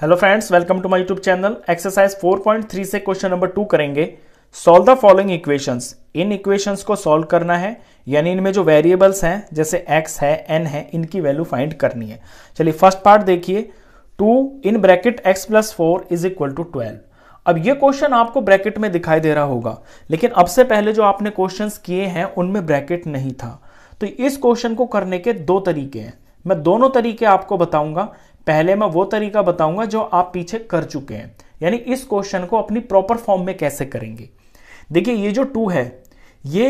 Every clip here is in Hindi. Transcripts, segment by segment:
hello friends welcome to my YouTube channel exercise 4.3 से क्वेश्चन नंबर टू करेंगे सॉल्व द फॉलोइंग इक्वेशंस इन इक्वेशंस को सॉल्व करना है यानी इनमें जो वेरिएबल्स हैं जैसे एक्स है एन है इनकी वैल्यू फाइंड करनी है चलिए फर्स्ट पार्ट देखिए two in bracket x plus four is equal to twelve अब ये क्वेश्चन आपको ब्रैकेट में दिखाई दे रहा होगा लेकिन अब से पहले जो आपने क्वेश्चन किए हैं उनमें ब्रैकेट नहीं था तो इस क्वेश्चन को करने के दो तरीके हैं मैं दोनों तरीके आपको बताऊंगा पहले मैं वो तरीका बताऊंगा जो आप पीछे कर चुके हैं यानी इस क्वेश्चन को अपनी प्रॉपर फॉर्म में कैसे करेंगे देखिए ये जो टू है ये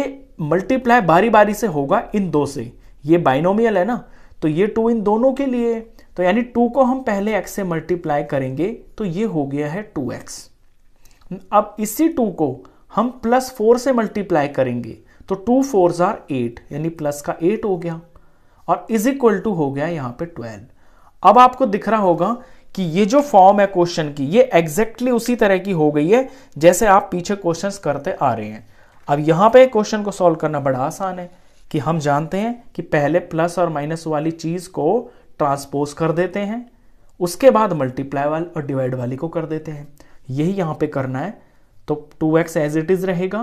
मल्टीप्लाई बारी बारी से होगा इन दो से ये बाइनोमियल है ना तो ये टू इन दोनों के लिए तो यानी टू को हम पहले एक्स से मल्टीप्लाई करेंगे तो ये हो गया है टू एक्स अब इसी टू को हम प्लस फोर से मल्टीप्लाई करेंगे तो टू फोर जार एट यानी प्लस का एट हो गया और इज इक्वल टू हो गया यहां पे ट्वेल्व अब आपको दिख रहा होगा कि ये जो फॉर्म है क्वेश्चन की ये एग्जैक्टली उसी तरह की हो गई है जैसे आप पीछे क्वेश्चन करते आ रहे हैं अब यहां पे क्वेश्चन को सॉल्व करना बड़ा आसान है कि हम जानते हैं कि पहले प्लस और माइनस वाली चीज़ को ट्रांसपोज कर देते हैं उसके बाद मल्टीप्लाई वाली और डिवाइड वाली को कर देते हैं यही यहां पे करना है तो two x as it is रहेगा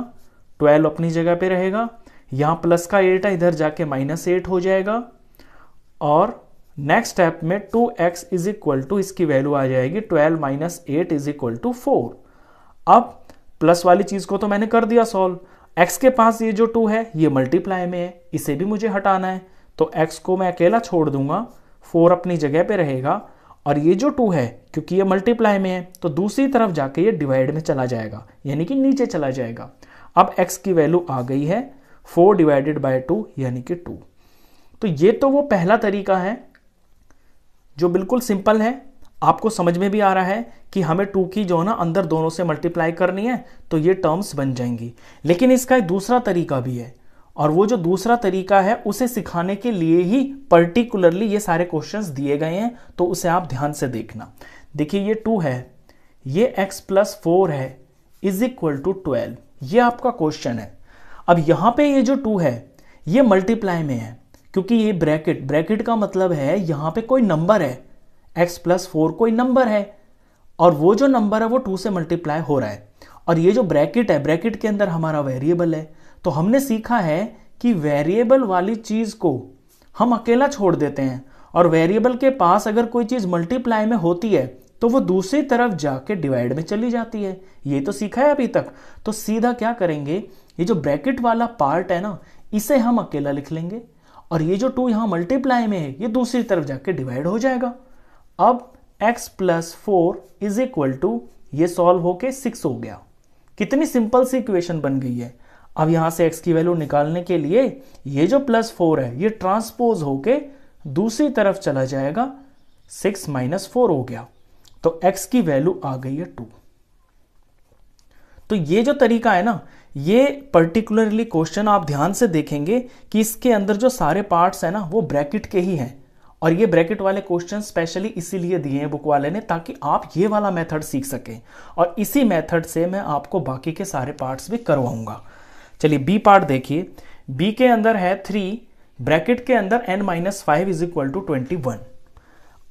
ट्वेल्व अपनी जगह पे रहेगा यहां प्लस का एट है इधर जाके माइनस एट हो जाएगा और नेक्स्ट स्टेप में two x is equal to इसकी वैल्यू आ जाएगी twelve minus eight is equal to four अब प्लस वाली चीज को तो मैंने कर दिया सॉल्व एक्स के पास ये जो टू है ये मल्टीप्लाई में है इसे भी मुझे हटाना है तो एक्स को मैं अकेला छोड़ दूंगा फोर अपनी जगह पे रहेगा और ये जो टू है क्योंकि ये मल्टीप्लाई में है तो दूसरी तरफ जाके ये डिवाइड में चला जाएगा यानी कि नीचे चला जाएगा अब एक्स की वैल्यू आ गई है फोर डिवाइडेड बाय टू यानी कि टू तो ये तो वो पहला तरीका है जो बिल्कुल सिंपल है आपको समझ में भी आ रहा है कि हमें टू की जो है ना अंदर दोनों से मल्टीप्लाई करनी है तो ये टर्म्स बन जाएंगी लेकिन इसका एक दूसरा तरीका भी है और वो जो दूसरा तरीका है उसे सिखाने के लिए ही पर्टिकुलरली ये सारे क्वेश्चंस दिए गए हैं तो उसे आप ध्यान से देखना देखिए ये टू है ये एक्स प्लस फोर है इज इक्वल टू ट्वेल्व ये आपका क्वेश्चन है अब यहां पे ये जो टू है ये मल्टीप्लाई में है क्योंकि ये ब्रैकेट ब्रैकेट का मतलब है यहां पे कोई नंबर है एक्स प्लस फोर कोई नंबर है और वो जो नंबर है वो टू से मल्टीप्लाई हो रहा है और ये जो ब्रैकेट है ब्रैकेट के अंदर हमारा वेरिएबल है तो हमने सीखा है कि वेरिएबल वाली चीज़ को हम अकेला छोड़ देते हैं और वेरिएबल के पास अगर कोई चीज़ मल्टीप्लाई में होती है तो वो दूसरी तरफ जाके डिवाइड में चली जाती है ये तो सीखा है अभी तक तो सीधा क्या करेंगे ये जो ब्रैकेट वाला पार्ट है ना इसे हम अकेला लिख लेंगे और ये जो टू यहां मल्टीप्लाई में है ये दूसरी तरफ जाके डिवाइड हो जाएगा अब x plus four is equal to ये सॉल्व होके सिक्स हो गया कितनी सिंपल सी इक्वेशन बन गई है अब यहां से x की वैल्यू निकालने के लिए ये जो प्लस फोर है ये ट्रांसपोज होके दूसरी तरफ चला जाएगा सिक्स माइनस फोर हो गया तो x की वैल्यू आ गई है टू तो ये जो तरीका है ना ये पर्टिकुलरली क्वेश्चन आप ध्यान से देखेंगे कि इसके अंदर जो सारे पार्ट्स हैं ना वो ब्रैकेट के ही हैं और ये ब्रैकेट वाले क्वेश्चन स्पेशली इसीलिए दिए हैं बुक वाले ने ताकि आप ये वाला मेथड सीख सकें और इसी मेथड से मैं आपको बाकी के सारे पार्ट्स भी करवाऊंगा चलिए बी पार्ट देखिए बी के अंदर है थ्री ब्रैकेट के अंदर n minus five is equal to twenty one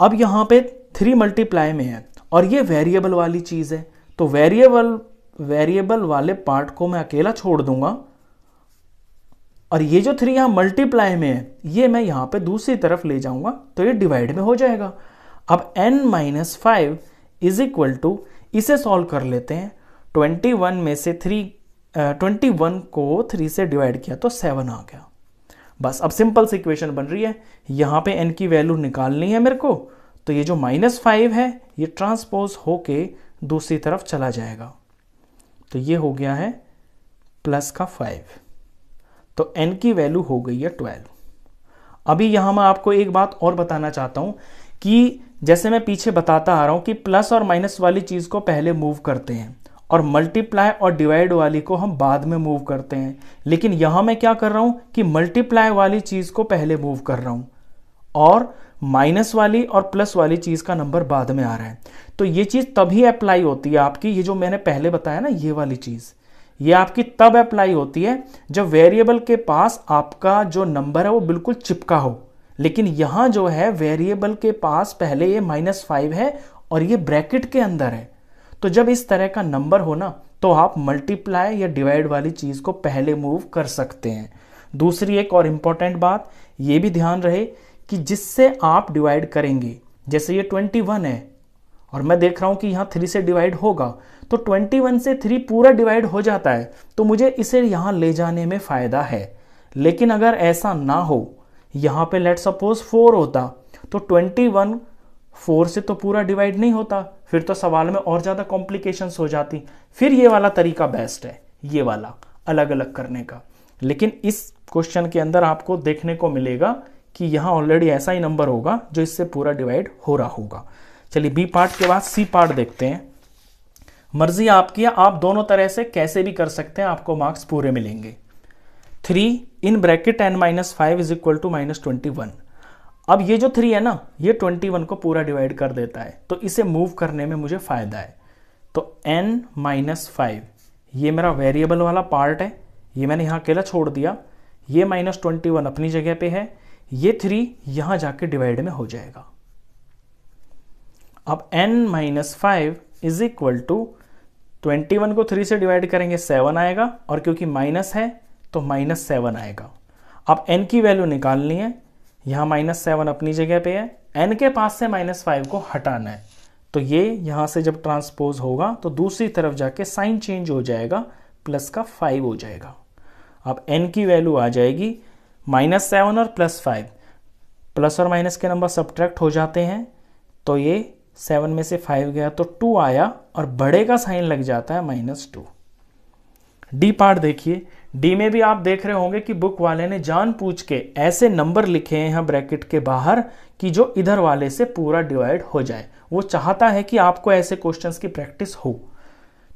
अब यहाँ पे थ्री मल्टीप्लाई में है और ये वेरिएबल वाली चीज़ है तो वेरिएबल वेरिएबल वाले पार्ट को मैं अकेला छोड़ दूंगा और ये जो थ्री यहां मल्टीप्लाई में है ये मैं यहां पे दूसरी तरफ ले जाऊंगा तो ये डिवाइड में हो जाएगा अब n minus five is equal to इसे सॉल्व कर लेते हैं ट्वेंटी वन में से थ्री ट्वेंटी वन को थ्री से डिवाइड किया तो सेवन आ गया बस अब सिंपल सी इक्वेशन बन रही है यहां पे एन की वैल्यू निकालनी है मेरे को तो ये जो माइनस फाइव है ये ट्रांसपोज होके दूसरी तरफ चला जाएगा तो ये हो गया है प्लस का फाइव तो एन की वैल्यू हो गई है ट्वेल्व अभी यहां मैं आपको एक बात और बताना चाहता हूं कि जैसे मैं पीछे बताता आ रहा हूं कि प्लस और माइनस वाली चीज़ को पहले मूव करते हैं और मल्टीप्लाई और डिवाइड वाली को हम बाद में मूव करते हैं लेकिन यहां मैं क्या कर रहा हूं कि मल्टीप्लाई वाली चीज़ को पहले मूव कर रहा हूं और माइनस वाली और प्लस वाली चीज़ का नंबर बाद में आ रहा है तो ये चीज़ तभी अप्लाई होती है आपकी ये जो मैंने पहले बताया ना ये वाली चीज़ ये आपकी तब अप्लाई होती है जब वेरिएबल के पास आपका जो नंबर है वो बिल्कुल चिपका हो लेकिन यहां जो है वेरिएबल के पास पहले ये माइनस फाइव है और ये ब्रैकेट के अंदर है तो जब इस तरह का नंबर हो ना तो आप मल्टीप्लाई या डिवाइड वाली चीज़ को पहले मूव कर सकते हैं दूसरी एक और इंपॉर्टेंट बात ये भी ध्यान रहे कि जिससे आप डिवाइड करेंगे जैसे ये 21 है और मैं देख रहा हूं कि यहां थ्री से डिवाइड होगा तो 21 से थ्री पूरा डिवाइड हो जाता है तो मुझे इसे यहां ले जाने में फ़ायदा है लेकिन अगर ऐसा ना हो यहां पे लेट सपोज फोर होता तो 21 फोर से तो पूरा डिवाइड नहीं होता फिर तो सवाल में और ज़्यादा कॉम्प्लीकेशन हो जाती फिर ये वाला तरीका बेस्ट है ये वाला अलग अलग करने का लेकिन इस क्वेश्चन के अंदर आपको देखने को मिलेगा कि यहाँ ऑलरेडी ऐसा ही नंबर होगा जो इससे पूरा डिवाइड हो रहा होगा चलिए बी पार्ट के बाद सी पार्ट देखते हैं मर्जी आपकी है आप दोनों तरह से कैसे भी कर सकते हैं आपको मार्क्स पूरे मिलेंगे three in bracket n minus five is equal to minus twenty one अब ये जो थ्री है ना ये ट्वेंटी वन को पूरा डिवाइड कर देता है तो इसे मूव करने में मुझे फ़ायदा है तो एन माइनस फाइव ये मेरा वेरिएबल वाला पार्ट है ये मैंने यहाँ अकेला छोड़ दिया ये माइनस ट्वेंटी वन अपनी जगह पे है ये थ्री यहां जाके डिवाइड में हो जाएगा अब n minus five is equal to twenty one को थ्री से डिवाइड करेंगे सेवन आएगा और क्योंकि माइनस है तो माइनस सेवन आएगा अब एन की वैल्यू निकालनी है यहां माइनस सेवन अपनी जगह पे है एन के पास से माइनस फाइव को हटाना है तो ये यहां से जब ट्रांसपोज होगा तो दूसरी तरफ जाके साइन चेंज हो जाएगा प्लस का फाइव हो जाएगा अब एन की वैल्यू आ जाएगी माइनस सेवन और प्लस फाइव प्लस और माइनस के नंबर सब्ट्रैक्ट हो जाते हैं तो ये सेवन में से फाइव गया तो टू आया और बड़े का साइन लग जाता है माइनस टू डी पार्ट देखिए डी में भी आप देख रहे होंगे कि बुक वाले ने जान पूछ के ऐसे नंबर लिखे हैं यहाँ ब्रैकेट के बाहर कि जो इधर वाले से पूरा डिवाइड हो जाए वो चाहता है कि आपको ऐसे क्वेश्चंस की प्रैक्टिस हो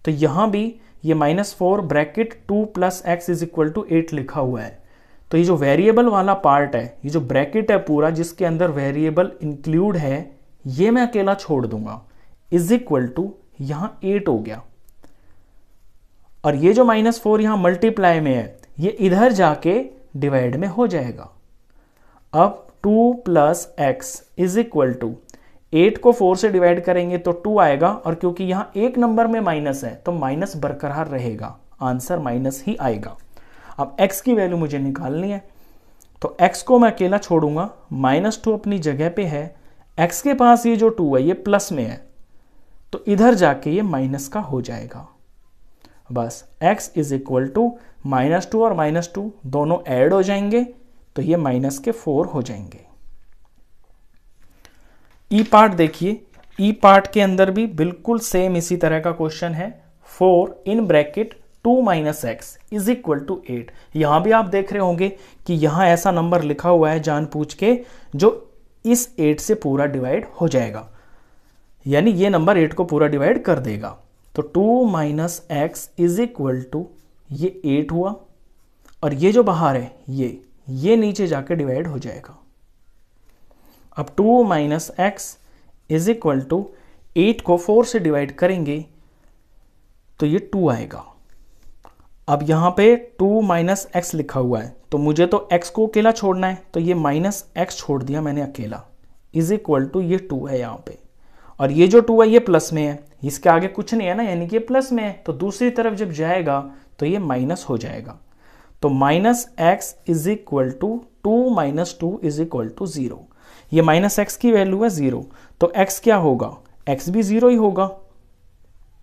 तो यहाँ भी ये minus four bracket two plus x is equal to eight लिखा हुआ है तो ये जो वेरिएबल वाला पार्ट है ये जो ब्रैकेट है पूरा जिसके अंदर वेरिएबल इंक्लूड है ये मैं अकेला छोड़ दूंगा इज इक्वल टू यहां एट हो गया और ये जो माइनस फोर यहां मल्टीप्लाई में है ये इधर जाके डिवाइड में हो जाएगा अब two plus x is equal to eight को फोर से डिवाइड करेंगे तो टू आएगा और क्योंकि यहां एक नंबर में माइनस है तो माइनस बरकरार रहेगा आंसर माइनस ही आएगा अब एक्स की वैल्यू मुझे निकालनी है तो एक्स को मैं अकेला छोड़ूंगा माइनस टू अपनी जगह पे है एक्स के पास ये जो टू है ये प्लस में है तो इधर जाके ये माइनस का हो जाएगा बस x is equal to minus two और माइनस टू दोनों ऐड हो जाएंगे तो ये माइनस के फोर हो जाएंगे ई e पार्ट देखिए ई e पार्ट के अंदर भी बिल्कुल सेम इसी तरह का क्वेश्चन है four in bracket two minus x is equal to eight यहां भी आप देख रहे होंगे कि यहां ऐसा नंबर लिखा हुआ है जान पूछ के जो इस एट से पूरा डिवाइड हो जाएगा यानी ये नंबर एट को पूरा डिवाइड कर देगा तो two minus x is equal to ये एट हुआ और ये जो बाहर है ये ये नीचे जाके डिवाइड हो जाएगा अब two minus x is equal to eight को फोर से डिवाइड करेंगे तो ये टू आएगा अब यहाँ पे टू माइनस एक्स लिखा हुआ है तो मुझे तो एक्स को अकेला छोड़ना है तो ये माइनस एक्स छोड़ दिया मैंने अकेला इज इक्वल टू ये टू है यहाँ पे और ये जो टू है ये प्लस में है इसके आगे कुछ नहीं है ना यानी कि ये प्लस में है तो दूसरी तरफ जब जाएगा तो ये माइनस हो जाएगा तो minus x is equal to two minus two is equal to zero ये माइनस एक्स की वैल्यू है ज़ीरो तो एक्स क्या होगा एक्स भी ज़ीरो ही होगा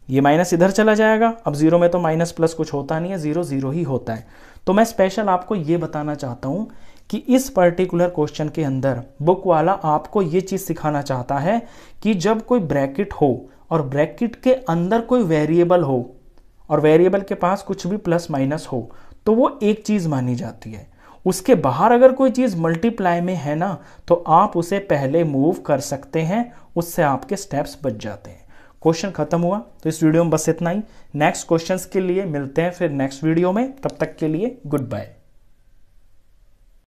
ये माइनस इधर चला जाएगा अब जीरो में तो माइनस प्लस कुछ होता नहीं है जीरो जीरो ही होता है तो मैं स्पेशल आपको ये बताना चाहता हूँ कि इस पर्टिकुलर क्वेश्चन के अंदर बुक वाला आपको ये चीज़ सिखाना चाहता है कि जब कोई ब्रैकेट हो और ब्रैकेट के अंदर कोई वेरिएबल हो और वेरिएबल के पास कुछ भी प्लस माइनस हो तो वो एक चीज़ मानी जाती है उसके बाहर अगर कोई चीज़ मल्टीप्लाई में है ना तो आप उसे पहले मूव कर सकते हैं उससे आपके स्टेप्स बच जाते हैं क्वेश्चन खत्म हुआ तो इस वीडियो में बस इतना ही नेक्स्ट क्वेश्चंस के लिए मिलते हैं फिर नेक्स्ट वीडियो में तब तक के लिए गुड बाय